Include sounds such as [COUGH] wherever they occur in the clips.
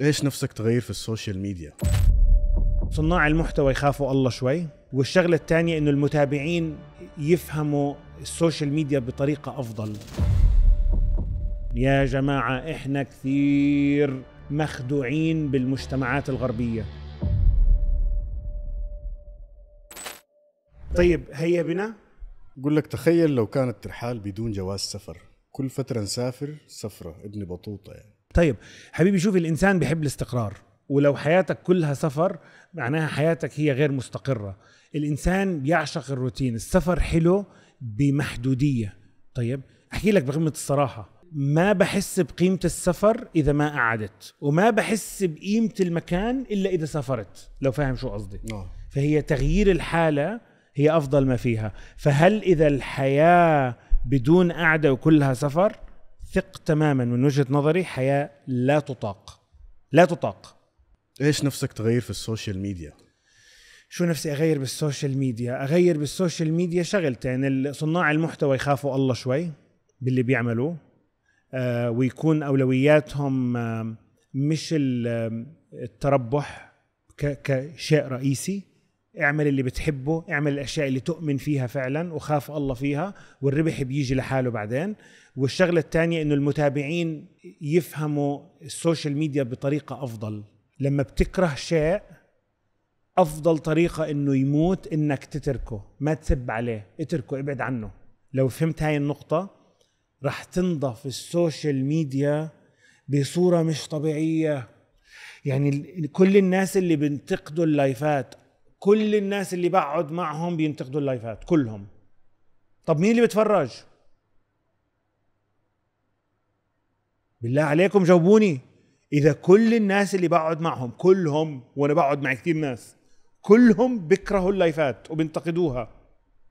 ايش نفسك تغير في السوشيال ميديا؟ صناع المحتوى يخافوا الله شوي والشغله الثانيه انه المتابعين يفهموا السوشيال ميديا بطريقه افضل يا جماعه احنا كثير مخدوعين بالمجتمعات الغربيه طيب هيا بنا بقول لك تخيل لو كانت ترحال بدون جواز سفر كل فتره نسافر سفره ابن بطوطه يعني طيب حبيبي شوف الانسان بيحب الاستقرار ولو حياتك كلها سفر معناها حياتك هي غير مستقره الانسان بيعشق الروتين السفر حلو بمحدوديه طيب احكي لك بقمه الصراحه ما بحس بقيمه السفر اذا ما قعدت وما بحس بقيمه المكان الا اذا سافرت لو فاهم شو قصدي آه. فهي تغيير الحاله هي افضل ما فيها فهل اذا الحياه بدون قعده وكلها سفر ثق تماما من وجهه نظري حياه لا تطاق لا تطاق ايش نفسك تغير في السوشيال ميديا شو نفسي اغير بالسوشيال ميديا اغير بالسوشيال ميديا شغلتين يعني صناع المحتوى يخافوا الله شوي باللي بيعملوه آه ويكون اولوياتهم آه مش التربح كشيء رئيسي اعمل اللي بتحبه اعمل الاشياء اللي تؤمن فيها فعلا وخاف الله فيها والربح بيجي لحاله بعدين والشغله الثانيه انه المتابعين يفهموا السوشيال ميديا بطريقه افضل لما بتكره شيء افضل طريقه انه يموت انك تتركه ما تسب عليه اتركه ابعد عنه لو فهمت هاي النقطه رح تنضف السوشيال ميديا بصوره مش طبيعيه يعني كل الناس اللي بينتقدوا اللايفات كل الناس اللي بقعد معهم بينتقدوا اللايفات كلهم طب مين اللي بتفرج بالله عليكم جاوبوني اذا كل الناس اللي بقعد معهم كلهم وانا بقعد مع كثير ناس كلهم بيكرهوا اللايفات وبينتقدوها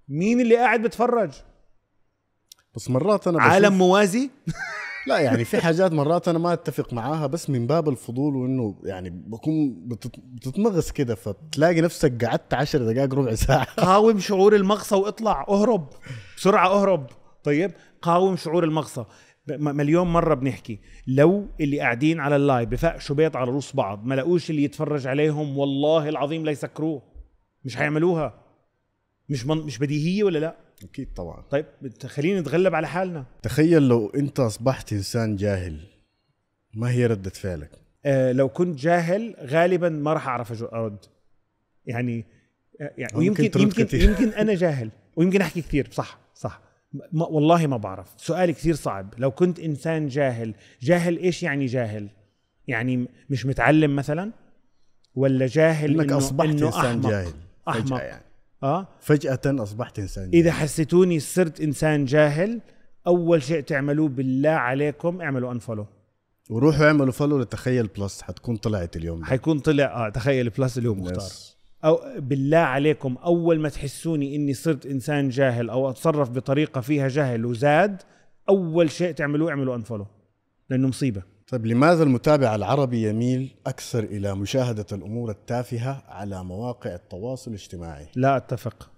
مين اللي قاعد بتفرج بس مرات انا بشوف عالم موازي [LAUGHS] لا يعني في حاجات مرات انا ما اتفق معاها بس من باب الفضول وانه يعني بكون بتتمغص كده فتلاقي نفسك قعدت 10 دقائق ربع ساعه [LAUGHS] قاوم شعور المغصه واطلع اهرب بسرعه اهرب طيب قاوم شعور المغصه مليون مره بنحكي لو اللي قاعدين على اللايف بفقشوا بيت على رؤوس بعض ما لقوش اللي يتفرج عليهم والله العظيم ليسكروه مش حيعملوها مش من... مش بديهيه ولا لا اكيد طبعا طيب خلينا نتغلب على حالنا تخيل لو انت اصبحت انسان جاهل ما هي ردة فعلك؟ آه لو كنت جاهل غالبا ما راح اعرف ارد يعني آه، يعني ويمكن يمكن يمكن, كتير. يمكن انا جاهل ويمكن احكي كثير صح صح ما والله ما بعرف سؤال كثير صعب لو كنت انسان جاهل جاهل ايش يعني جاهل يعني مش متعلم مثلا ولا جاهل انك إنه اصبحت إنه انسان أحمق جاهل احمق يعني. اه فجأة أصبحت إنسان جاهل. إذا حسيتوني صرت إنسان جاهل أول شيء تعملوه بالله عليكم اعملوا أنفولو وروحوا اعملوا فولو لتخيل بلس حتكون طلعت اليوم ده. حيكون طلع اه تخيل بلس اليوم مختار او بالله عليكم اول ما تحسوني اني صرت انسان جاهل او اتصرف بطريقه فيها جهل وزاد اول شيء تعملوه اعملوا انفولو لانه مصيبه طيب لماذا المتابع العربي يميل أكثر إلى مشاهدة الأمور التافهة على مواقع التواصل الاجتماعي؟ لا أتفق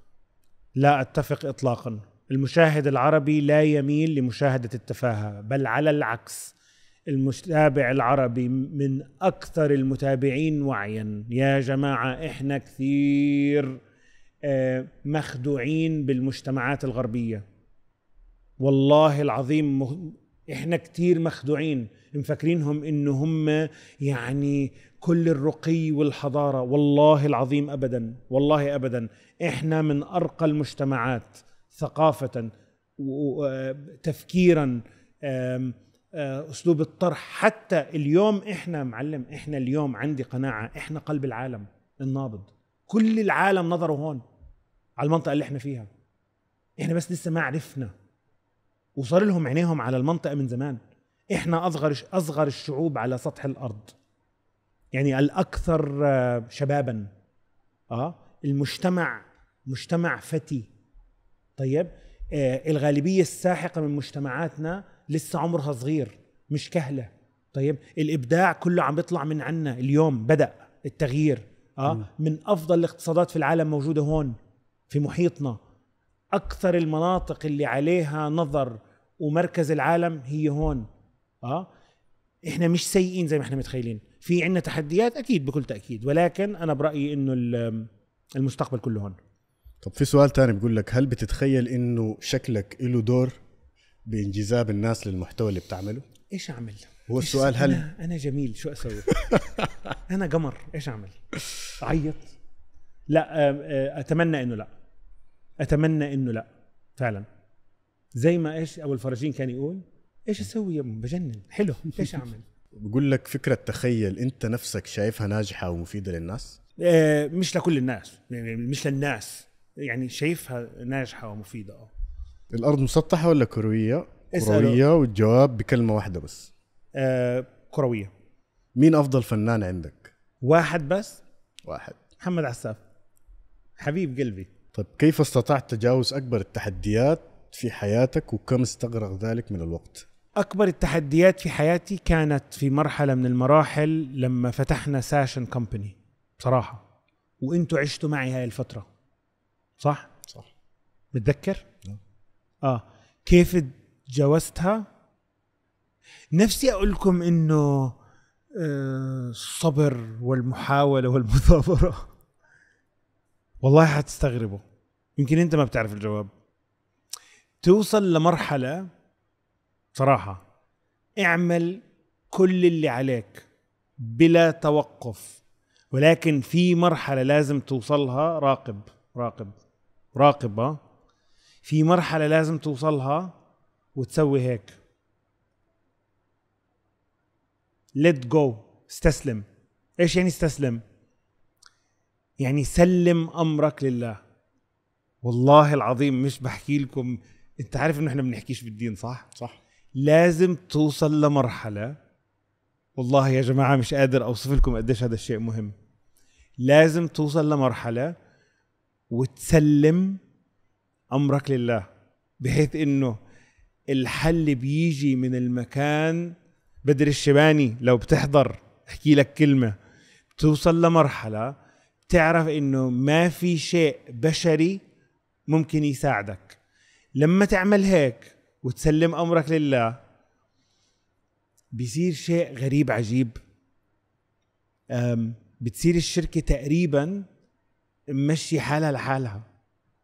لا أتفق إطلاقا المشاهد العربي لا يميل لمشاهدة التفاهة بل على العكس المتابع العربي من أكثر المتابعين وعيا يا جماعة إحنا كثير آه، مخدوعين بالمجتمعات الغربية والله العظيم إحنا كثير مخدوعين مفكرينهم انه هم يعني كل الرقي والحضاره والله العظيم ابدا والله ابدا احنا من ارقى المجتمعات ثقافه وتفكيرا آه، آه، اسلوب الطرح حتى اليوم احنا معلم احنا اليوم عندي قناعه احنا قلب العالم النابض كل العالم نظره هون على المنطقه اللي احنا فيها احنا بس لسه ما عرفنا وصار لهم عينيهم على المنطقه من زمان احنا اصغر اصغر الشعوب على سطح الارض يعني الاكثر آه، شبابا اه المجتمع مجتمع فتي طيب آه الغالبيه الساحقه من مجتمعاتنا لسه عمرها صغير مش كهله طيب الابداع كله عم بيطلع من عنا اليوم بدا التغيير اه من افضل الاقتصادات في العالم موجوده هون في محيطنا اكثر المناطق اللي عليها نظر ومركز العالم هي هون اه احنا مش سيئين زي ما احنا متخيلين في عندنا تحديات اكيد بكل تاكيد ولكن انا برايي انه المستقبل كله هون طب في سؤال تاني بيقول لك هل بتتخيل انه شكلك له دور بانجذاب الناس للمحتوى اللي بتعمله ايش اعمل هو إيش السؤال هل أنا, انا جميل شو اسوي [LAUGHS] انا قمر ايش اعمل اعيط لا آه، آه، اتمنى انه لا اتمنى انه لا فعلا زي ما ايش ابو الفرجين كان يقول ايش اسوي يمه بجنن حلو [LAUGHS] ايش اعمل بقول لك فكره تخيل انت نفسك شايفها ناجحه ومفيده للناس إيه مش لكل الناس يعني مش للناس يعني شايفها ناجحه ومفيده اه الارض مسطحه ولا كرويه كرويه والجواب بكلمه واحده بس آه كرويه مين افضل فنان عندك واحد بس واحد محمد عساف حبيب قلبي طيب كيف استطعت تجاوز اكبر التحديات في حياتك وكم استغرق ذلك من الوقت أكبر التحديات في حياتي كانت في مرحلة من المراحل لما فتحنا ساشن كومباني بصراحة وانتوا عشتوا معي هاي الفترة صح؟ صح متذكر؟ نعم. اه كيف تجاوزتها؟ نفسي اقول لكم انه آه، الصبر والمحاولة والمثابرة والله حتستغربوا يمكن انت ما بتعرف الجواب توصل لمرحلة صراحه اعمل كل اللي عليك بلا توقف ولكن في مرحله لازم توصلها راقب راقب راقب في مرحله لازم توصلها وتسوي هيك ليت جو استسلم ايش يعني استسلم يعني سلم امرك لله والله العظيم مش بحكي لكم انت عارف انه احنا بنحكيش بالدين صح صح لازم توصل لمرحله والله يا جماعه مش قادر اوصف لكم قديش هذا الشيء مهم لازم توصل لمرحله وتسلم امرك لله بحيث انه الحل بيجي من المكان بدر الشباني لو بتحضر احكي لك كلمه توصل لمرحله تعرف انه ما في شيء بشري ممكن يساعدك لما تعمل هيك وتسلم امرك لله بيصير شيء غريب عجيب بتصير الشركه تقريبا ممشي حالها لحالها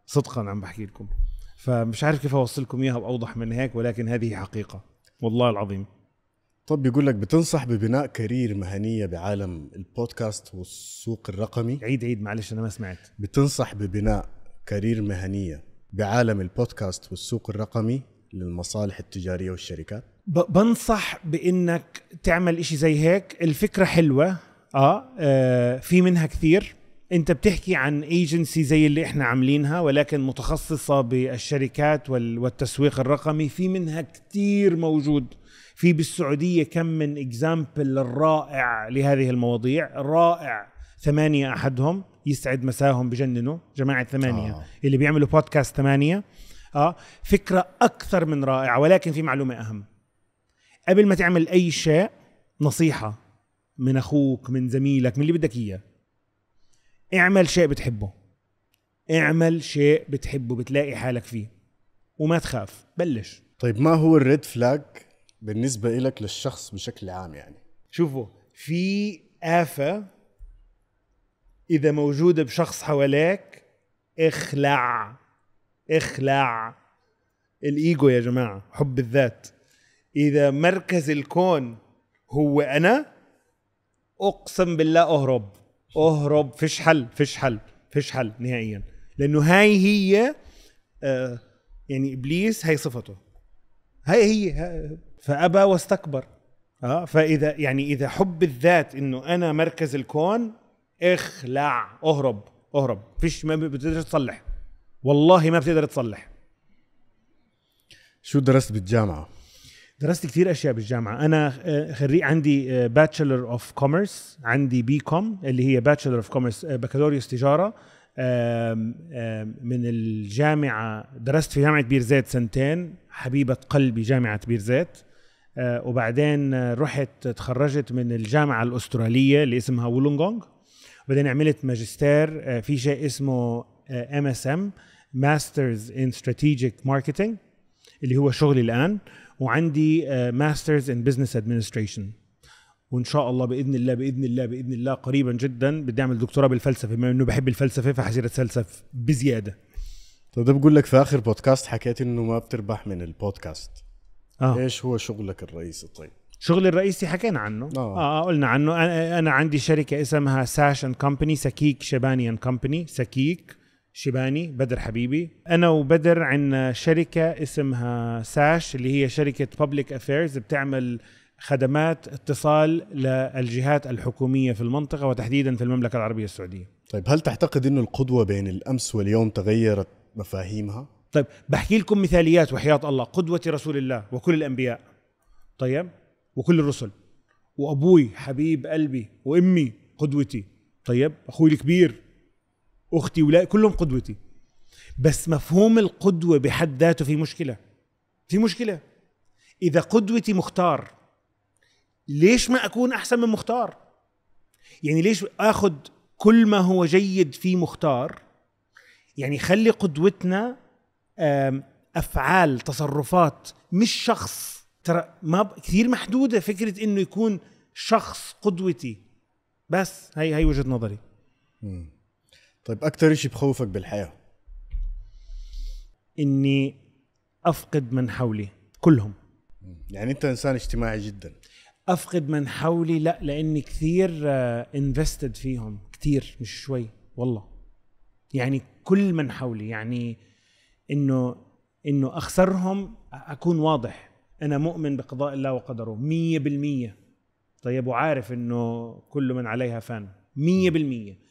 صدقا عم بحكي لكم فمش عارف كيف اوصلكم اياها واوضح من هيك ولكن هذه حقيقه والله العظيم طب بيقول لك بتنصح ببناء كارير مهنيه بعالم البودكاست والسوق الرقمي عيد عيد معلش انا ما سمعت بتنصح ببناء كارير مهنيه بعالم البودكاست والسوق الرقمي للمصالح التجاريه والشركات بنصح بانك تعمل إشي زي هيك الفكره حلوه اه, آه في منها كثير انت بتحكي عن ايجنسي زي اللي احنا عاملينها ولكن متخصصه بالشركات والتسويق الرقمي في منها كثير موجود في بالسعوديه كم من اكزامبل رائع لهذه المواضيع رائع ثمانيه احدهم يسعد مساهم بجننه جماعه ثمانيه آه. اللي بيعملوا بودكاست ثمانيه اه فكره اكثر من رائعه ولكن في معلومه اهم قبل ما تعمل اي شيء نصيحه من اخوك من زميلك من اللي بدك اياه اعمل شيء بتحبه اعمل شيء بتحبه بتلاقي حالك فيه وما تخاف بلش طيب ما هو الريد فلاج بالنسبه لك للشخص بشكل عام يعني شوفوا في آفة إذا موجودة بشخص حواليك اخلع اخلع الايجو يا جماعه حب الذات اذا مركز الكون هو انا اقسم بالله اهرب اهرب فيش حل فيش حل فيش حل نهائيا لانه هاي هي آه يعني ابليس هي صفته هاي هي فابى واستكبر اه فاذا يعني اذا حب الذات انه انا مركز الكون اخلع اهرب اهرب فيش ما بتقدر تصلح والله ما بتقدر تصلح شو درست بالجامعه درست كثير اشياء بالجامعه انا آه، خريج عندي باتشلر اوف كوميرس عندي بي كوم اللي هي باتشلر اوف كوميرس بكالوريوس تجاره من الجامعه درست في جامعه بير زيت سنتين حبيبه قلبي جامعه بير زيت آه، وبعدين آه، رحت تخرجت من الجامعه الاستراليه اللي اسمها وولونغونغ بعدين عملت ماجستير في شيء اسمه ام اس ام ماسترز ان ستراتيجيك ماركتنج اللي هو شغلي الان وعندي ماسترز ان بزنس ادمنستريشن وان شاء الله باذن الله باذن الله باذن الله قريبا جدا بدي اعمل دكتوراه بالفلسفه بما انه بحب الفلسفه فحصير اتفلسف بزياده طب ده بقول لك في اخر بودكاست حكيت انه ما بتربح من البودكاست آه. ايش هو شغلك الرئيسي طيب شغلي الرئيسي حكينا عنه آه. آه, آه، قلنا عنه انا عندي شركه اسمها ساش اند كومباني سكيك شباني اند كومباني سكيك شيباني بدر حبيبي انا وبدر عندنا شركه اسمها ساش اللي هي شركه بابليك افيرز بتعمل خدمات اتصال للجهات الحكوميه في المنطقه وتحديدا في المملكه العربيه السعوديه طيب هل تعتقد انه القدوه بين الامس واليوم تغيرت مفاهيمها طيب بحكي لكم مثاليات وحياه الله قدوه رسول الله وكل الانبياء طيب وكل الرسل وابوي حبيب قلبي وامي قدوتي طيب اخوي الكبير اختي ولا كلهم قدوتي بس مفهوم القدوه بحد ذاته في مشكله في مشكله اذا قدوتي مختار ليش ما اكون احسن من مختار يعني ليش اخذ كل ما هو جيد في مختار يعني خلي قدوتنا افعال تصرفات مش شخص ترى ما كثير محدوده فكره انه يكون شخص قدوتي بس هي هي وجهه نظري طيب اكثر شيء بخوفك بالحياه اني افقد من حولي كلهم يعني انت انسان اجتماعي جدا افقد من حولي لا لاني كثير انفستد آه، فيهم كثير مش شوي والله يعني كل من حولي يعني انه انه اخسرهم اكون واضح انا مؤمن بقضاء الله وقدره 100% طيب وعارف انه كل من عليها فان 100%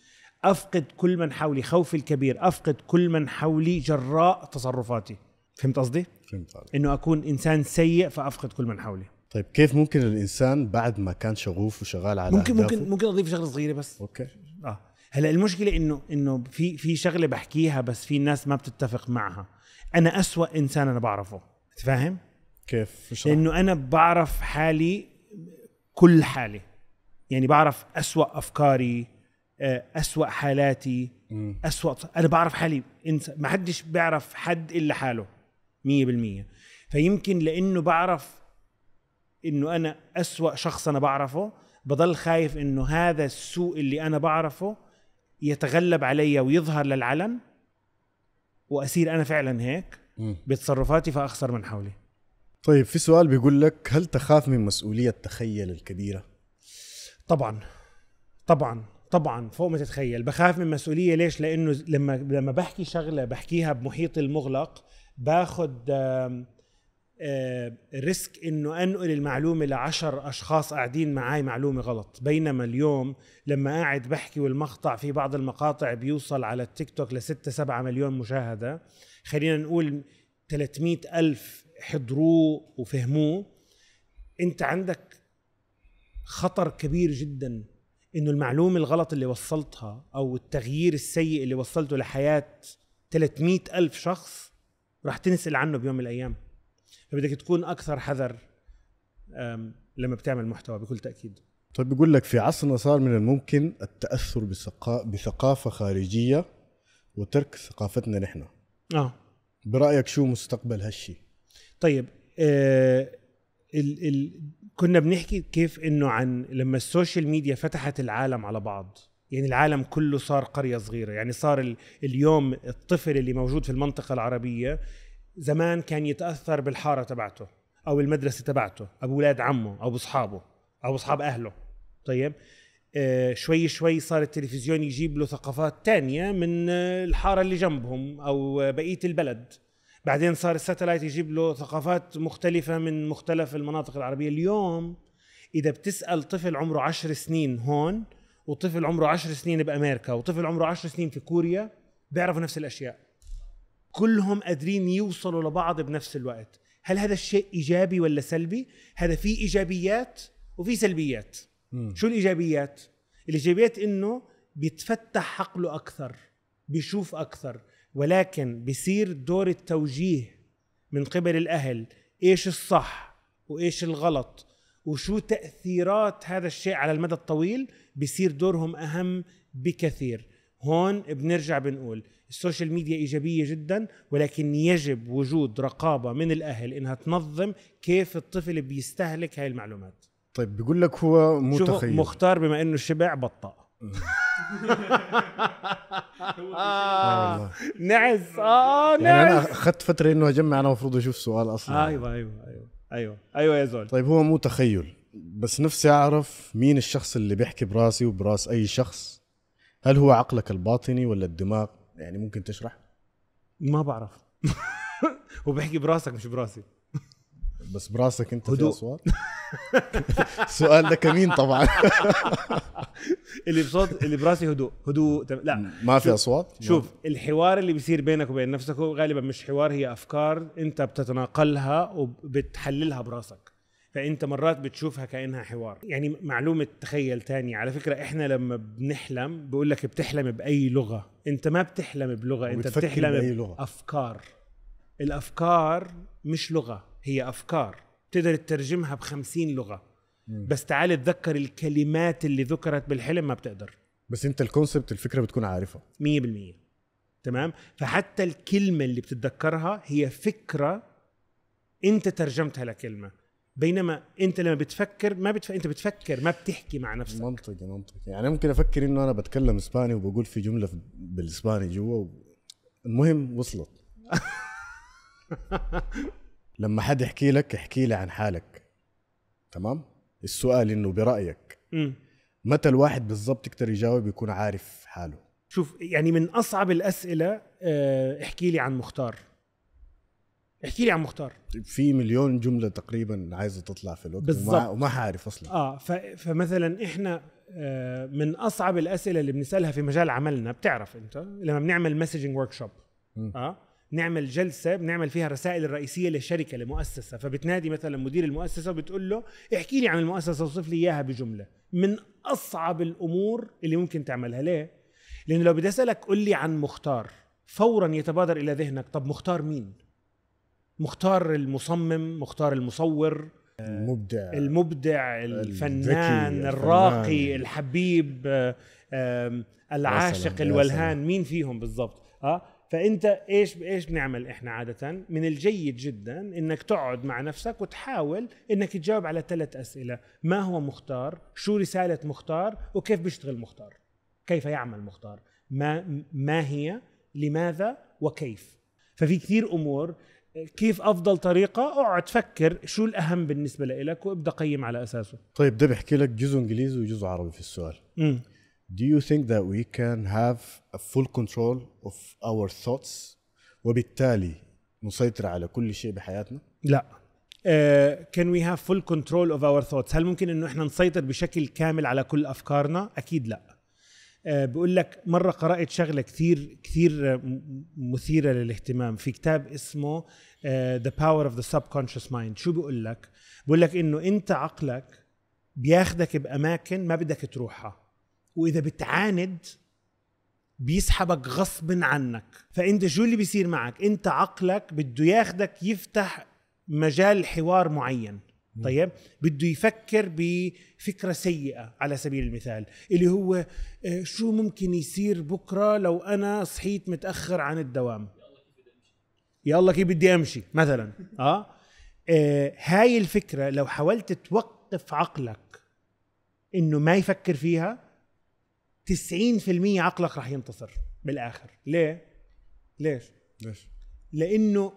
افقد كل من حولي خوفي الكبير افقد كل من حولي جراء تصرفاتي فهمت قصدي فهمت قصدي انه اكون انسان سيء فافقد كل من حولي طيب كيف ممكن الانسان بعد ما كان شغوف وشغال على ممكن ممكن ممكن اضيف شغله صغيره بس اوكي اه هلا المشكله انه انه في في شغله بحكيها بس في ناس ما بتتفق معها انا أسوأ انسان انا بعرفه انت فاهم كيف لانه انا بعرف حالي كل حالي يعني بعرف أسوأ افكاري آه، أسوأ حالاتي أسوأ أنا بعرف حالي إنسان ما حدش بيعرف حد إلا حاله مية بالمية فيمكن لأنه بعرف إنه أنا أسوأ شخص أنا بعرفه بضل خايف إنه هذا السوء اللي أنا بعرفه يتغلب علي ويظهر للعلن وأصير أنا فعلا هيك بتصرفاتي فأخسر من حولي طيب في سؤال بيقول لك هل تخاف من مسؤولية تخيل الكبيرة؟ طبعا طبعا طبعا فوق ما تتخيل بخاف من مسؤوليه ليش لانه لما لما بحكي شغله بحكيها بمحيط المغلق باخذ آه، ريسك انه انقل المعلومه لعشر اشخاص قاعدين معاي معلومه غلط بينما اليوم لما قاعد بحكي والمقطع في بعض المقاطع بيوصل على التيك توك لستة سبعة مليون مشاهده خلينا نقول 300 ألف حضروه وفهموه انت عندك خطر كبير جدا انه المعلومه الغلط اللي وصلتها او التغيير السيء اللي وصلته لحياه 300 ألف شخص راح تنسل عنه بيوم من الايام فبدك تكون اكثر حذر لما بتعمل محتوى بكل تاكيد طيب بيقول لك في عصرنا صار من الممكن التاثر بثقافه خارجيه وترك ثقافتنا نحن اه برايك شو مستقبل هالشيء طيب آه ال ال كنا بنحكي كيف انه عن لما السوشيال ميديا فتحت العالم على بعض يعني العالم كله صار قرية صغيرة يعني صار ال اليوم الطفل اللي موجود في المنطقة العربية زمان كان يتأثر بالحارة تبعته أو المدرسة تبعته أو أولاد عمه أو أصحابه أو أصحاب أهله طيب آه شوي شوي صار التلفزيون يجيب له ثقافات تانية من الحارة اللي جنبهم أو بقية البلد بعدين صار الساتلايت يجيب له ثقافات مختلفه من مختلف المناطق العربيه اليوم اذا بتسال طفل عمره عشر سنين هون وطفل عمره عشر سنين بامريكا وطفل عمره عشر سنين في كوريا بيعرفوا نفس الاشياء كلهم قادرين يوصلوا لبعض بنفس الوقت هل هذا الشيء ايجابي ولا سلبي هذا فيه ايجابيات وفي سلبيات م. شو الايجابيات الايجابيات انه بيتفتح حقله اكثر بيشوف اكثر ولكن بصير دور التوجيه من قبل الاهل ايش الصح وايش الغلط وشو تاثيرات هذا الشيء على المدى الطويل بصير دورهم اهم بكثير هون بنرجع بنقول السوشيال ميديا ايجابيه جدا ولكن يجب وجود رقابه من الاهل انها تنظم كيف الطفل بيستهلك هاي المعلومات طيب بيقول لك هو متخيل مختار بما انه شبع بطأ [LAUGHS] نعز آه. [LAUGHS] نعس اه نعس آه، يعني انا اخذت فتره انه اجمع انا المفروض اشوف سؤال اصلا آه ايوه ايوه ايوه ايوه ايوه يا زول طيب هو مو تخيل بس نفسي اعرف مين الشخص اللي بيحكي براسي وبراس اي شخص هل هو عقلك الباطني ولا الدماغ يعني ممكن تشرح ما بعرف [LAUGHS] هو بيحكي براسك مش براسي بس براسك انت هدوء. في اصوات [LAUGHS] [LAUGHS] سؤال لك مين طبعا [LAUGHS] اللي بصوت اللي براسي هدوء هدوء لا ما في اصوات شوف الحوار اللي بيصير بينك وبين نفسك هو غالبا مش حوار هي افكار انت بتتناقلها وبتحللها براسك فانت مرات بتشوفها كانها حوار يعني معلومه تخيل تاني على فكره احنا لما بنحلم بقول لك بتحلم باي لغه انت ما بتحلم بلغه انت بتحلم بأي لغة. بافكار الافكار مش لغه هي افكار تقدر تترجمها ب 50 لغه مم. بس تعال اتذكر الكلمات اللي ذكرت بالحلم ما بتقدر بس انت الكونسبت الفكره بتكون عارفها 100% تمام فحتى الكلمه اللي بتتذكرها هي فكره انت ترجمتها لكلمه بينما انت لما بتفكر ما بتف... انت بتفكر ما بتحكي مع نفسك منطقي منطقي يعني ممكن افكر انه انا بتكلم اسباني وبقول في جمله بالاسباني جوا و... المهم وصلت [LAUGHS] لما حد يحكي لك احكي لي عن حالك تمام السؤال انه برايك م. متى الواحد بالضبط يقدر يجاوب يكون عارف حاله شوف يعني من اصعب الاسئله آه، احكي لي عن مختار احكي لي عن مختار في مليون جمله تقريبا عايزه تطلع في الوقت بالزبط. وما, عارف اصلا اه فمثلا احنا آه، من اصعب الاسئله اللي بنسالها في مجال عملنا بتعرف انت لما بنعمل مسجنج ورك شوب اه نعمل جلسه بنعمل فيها الرسائل الرئيسيه للشركه لمؤسسه فبتنادي مثلا مدير المؤسسه وبتقول له احكي لي عن المؤسسه وصف لي اياها بجمله من اصعب الامور اللي ممكن تعملها ليه لانه لو بدي اسالك قل لي عن مختار فورا يتبادر الى ذهنك طب مختار مين مختار المصمم مختار المصور المبدع المبدع الفنان الراقي الحبيب آه، العاشق الولهان مين فيهم بالضبط اه فانت ايش ايش بنعمل احنا عاده من الجيد جدا انك تقعد مع نفسك وتحاول انك تجاوب على ثلاث اسئله ما هو مختار شو رساله مختار وكيف بيشتغل مختار كيف يعمل مختار ما ما هي لماذا وكيف ففي كثير امور كيف افضل طريقه اقعد فكر شو الاهم بالنسبه لك وابدا قيم على اساسه طيب ده بحكي لك جزء انجليزي وجزء عربي في السؤال امم do you think that we can have a full control of our thoughts وبالتالي نسيطر على كل شيء بحياتنا؟ لا آه، can we have full control of our thoughts هل ممكن انه احنا نسيطر بشكل كامل على كل افكارنا اكيد لا uh, بقول لك مره قرات شغله كثير كثير آه، مثيره للاهتمام في كتاب اسمه The Power of the Subconscious Mind شو بقول لك بقول لك انه انت عقلك بياخدك باماكن ما بدك تروحها واذا بتعاند بيسحبك غصب عنك فانت شو اللي بيصير معك انت عقلك بده ياخدك يفتح مجال حوار معين طيب بده يفكر بفكره سيئه على سبيل المثال اللي هو آه، شو ممكن يصير بكره لو انا صحيت متاخر عن الدوام يا الله كيف بدي امشي مثلا [LAUGHS] اه, آه هاي الفكره لو حاولت توقف عقلك انه ما يفكر فيها 90% عقلك رح ينتصر بالاخر ليه ليش ليش لانه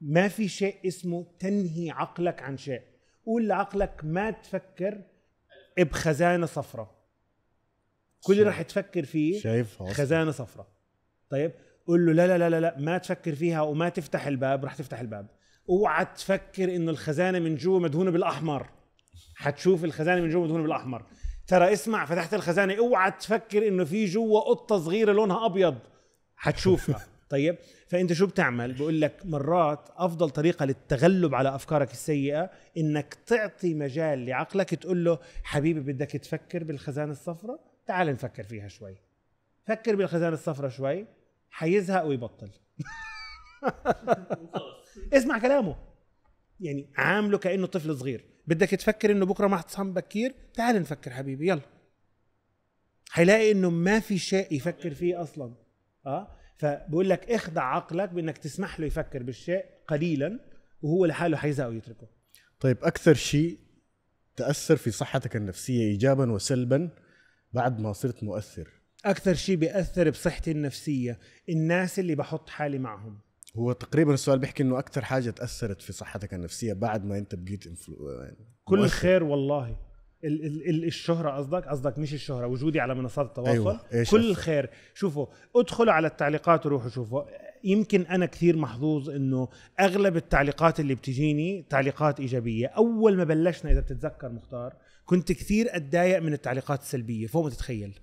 ما في شيء اسمه تنهي عقلك عن شيء قول لعقلك ما تفكر بخزانه صفراء كل اللي رح تفكر فيه شايفها خزانه صفراء طيب قول له لا لا لا لا لا ما تفكر فيها وما تفتح الباب رح تفتح الباب اوعى تفكر انه الخزانه من جوا مدهونه بالاحمر حتشوف الخزانه من جوا مدهونه بالاحمر ترى اسمع فتحت الخزانه اوعى تفكر انه في جوا قطه صغيره لونها ابيض حتشوفها [LAUGHS] طيب فانت شو بتعمل بقول لك مرات افضل طريقه للتغلب على افكارك السيئه انك تعطي مجال لعقلك تقول له حبيبي بدك تفكر بالخزانه الصفراء تعال نفكر فيها شوي فكر بالخزانه الصفراء شوي حيزهق ويبطل [LAUGHS] اسمع كلامه يعني عامله كانه طفل صغير بدك تفكر انه بكره ما حتصحى بكير تعال نفكر حبيبي يلا حيلاقي انه ما في شيء يفكر فيه اصلا اه فبقول لك اخدع عقلك بانك تسمح له يفكر بالشيء قليلا وهو لحاله حيزهق ويتركه طيب اكثر شيء تاثر في صحتك النفسيه ايجابا وسلبا بعد ما صرت مؤثر اكثر شيء بياثر بصحتي النفسيه الناس اللي بحط حالي معهم هو تقريبا السؤال بيحكي انه اكثر حاجه تاثرت في صحتك النفسيه بعد ما انت بقيت انفلو... يعني كل خير والله ال ال ال الشهرة قصدك قصدك مش الشهرة وجودي على منصات التواصل أيوة. إيش كل أفضل. خير شوفوا ادخلوا على التعليقات وروحوا شوفوا يمكن أنا كثير محظوظ إنه أغلب التعليقات اللي بتجيني تعليقات إيجابية أول ما بلشنا إذا بتتذكر مختار كنت كثير أتضايق من التعليقات السلبية فوق ما تتخيل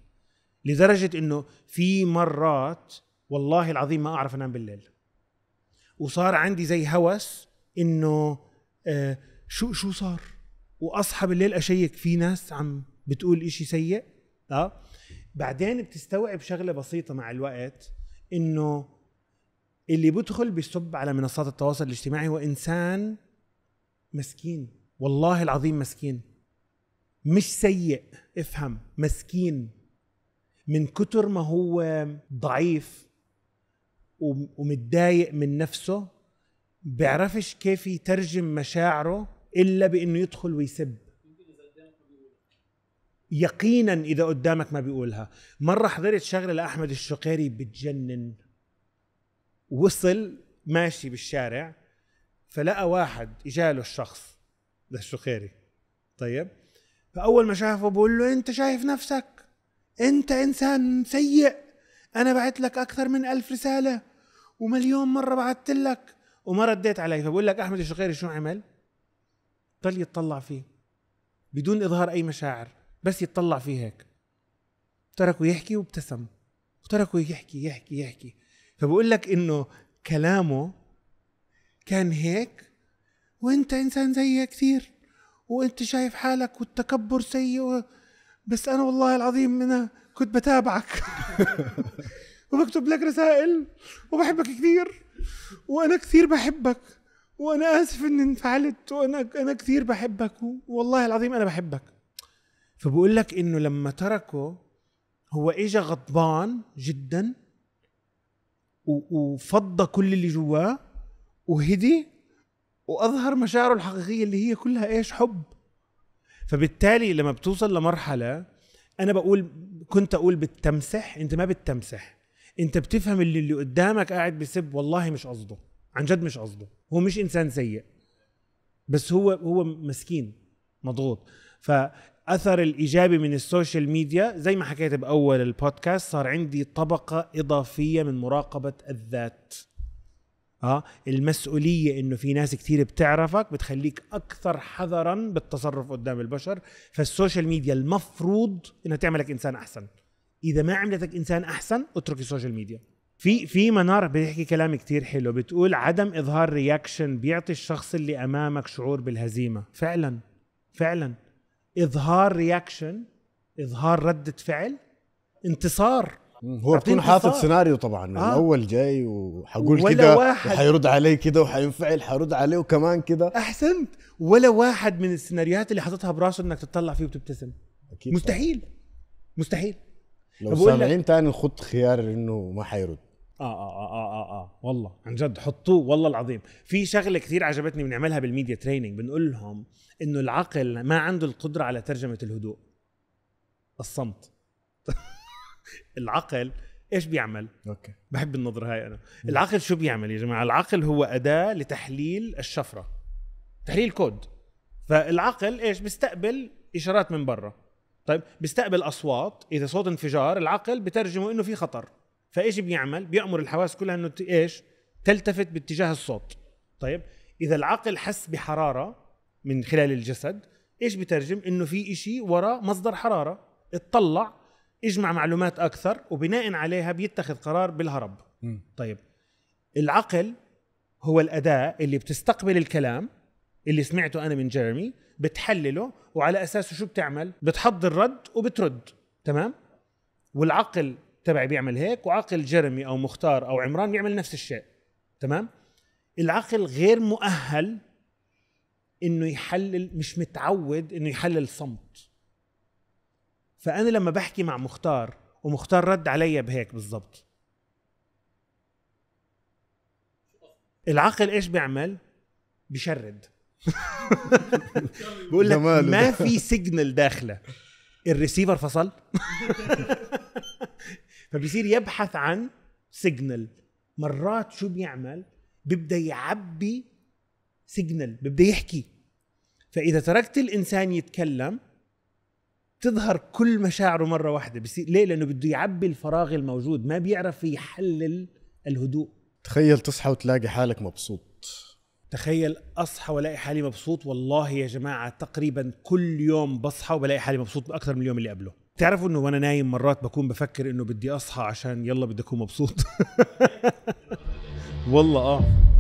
لدرجة إنه في مرات والله العظيم ما أعرف أنام بالليل وصار عندي زي هوس انه آه شو شو صار واصحى بالليل اشيك في ناس عم بتقول إشي سيء اه بعدين بتستوعب شغله بسيطه مع الوقت انه اللي بدخل بيسب على منصات التواصل الاجتماعي هو انسان مسكين والله العظيم مسكين مش سيء افهم مسكين من كتر ما هو ضعيف ومتضايق من نفسه بيعرفش كيف يترجم مشاعره الا بانه يدخل ويسب يقينا اذا قدامك ما بيقولها مره حضرت شغله لاحمد الشقيري بتجنن وصل ماشي بالشارع فلقى واحد اجاله الشخص ده الشقيري طيب فاول ما شافه بقول له انت شايف نفسك انت انسان سيء انا بعت لك اكثر من ألف رساله ومليون مره بعثت لك وما رديت علي فبقول لك احمد الشقيري شو عمل؟ ضل يتطلع فيه بدون اظهار اي مشاعر بس يتطلع فيه هيك تركه يحكي وابتسم وتركه يحكي يحكي يحكي فبقول لك انه كلامه كان هيك وانت انسان زيي كثير وانت شايف حالك والتكبر سيء بس انا والله العظيم انا كنت بتابعك [LAUGHS] وبكتب لك رسائل وبحبك كثير وانا كثير بحبك وانا اسف اني انفعلت وانا انا كثير بحبك والله العظيم انا بحبك فبقول لك انه لما تركه هو اجى غضبان جدا وفضى كل اللي جواه وهدي واظهر مشاعره الحقيقيه اللي هي كلها ايش حب فبالتالي لما بتوصل لمرحله انا بقول كنت اقول بتمسح انت ما بتمسح انت بتفهم اللي اللي قدامك قاعد بيسب والله مش قصده عن جد مش قصده هو مش انسان سيء بس هو هو مسكين مضغوط فاثر الايجابي من السوشيال ميديا زي ما حكيت باول البودكاست صار عندي طبقه اضافيه من مراقبه الذات اه المسؤوليه انه في ناس كثير بتعرفك بتخليك اكثر حذرا بالتصرف قدام البشر فالسوشيال ميديا المفروض انها تعملك انسان احسن اذا ما عملتك انسان احسن اترك السوشيال ميديا في في منار بتحكي كلام كتير حلو بتقول عدم اظهار رياكشن بيعطي الشخص اللي امامك شعور بالهزيمه فعلا فعلا اظهار رياكشن اظهار رده فعل انتصار هو بتكون حاطط سيناريو طبعا من آه. الاول جاي وحقول كده وحيرد علي كده وحينفعل حيرد عليه وكمان كده احسنت ولا واحد من السيناريوهات اللي حاططها براسه انك تطلع فيه وتبتسم اكيد مستحيل صح. مستحيل لو سامعين تاني خط خيار انه ما حيرد آه, آه, آه, آه, آه, آه والله عن جد حطوه والله العظيم في شغله كثير عجبتني بنعملها بالميديا تريننج بنقول لهم انه العقل ما عنده القدره على ترجمه الهدوء الصمت [LAUGHS] العقل ايش بيعمل؟ اوكي بحب النظره هاي انا، العقل شو بيعمل يا جماعه؟ العقل هو اداه لتحليل الشفره تحليل كود فالعقل ايش؟ بيستقبل اشارات من برا طيب بيستقبل اصوات اذا صوت انفجار العقل بترجمه انه في خطر فايش بيعمل بيامر الحواس كلها انه ايش تلتفت باتجاه الصوت طيب اذا العقل حس بحراره من خلال الجسد ايش بترجم انه في إشي وراء مصدر حراره اطلع اجمع معلومات اكثر وبناء عليها بيتخذ قرار بالهرب م. طيب العقل هو الاداه اللي بتستقبل الكلام اللي سمعته انا من جيرمي بتحلله وعلى اساسه شو بتعمل بتحضر الرد وبترد تمام والعقل تبعي بيعمل هيك وعقل جرمي او مختار او عمران بيعمل نفس الشيء تمام العقل غير مؤهل انه يحلل مش متعود انه يحلل صمت فانا لما بحكي مع مختار ومختار رد علي بهيك بالضبط العقل ايش بيعمل بشرد بقول لك ما في سيجنال داخله الريسيفر فصل [LAUGHS] فبيصير يبحث عن سيجنال مرات شو بيعمل بيبدا يعبي سيجنال بيبدا يحكي فاذا تركت الانسان يتكلم تظهر كل مشاعره مره واحده بصير ليه لانه بده يعبي الفراغ الموجود ما بيعرف يحلل الهدوء تخيل تصحى وتلاقي حالك مبسوط تخيل اصحى والاقي حالي مبسوط والله يا جماعه تقريبا كل يوم بصحى وبلاقي حالي مبسوط اكثر من اليوم اللي قبله تعرفوا انه وانا نايم مرات بكون بفكر انه بدي اصحى عشان يلا بدي اكون مبسوط [LAUGHS] والله اه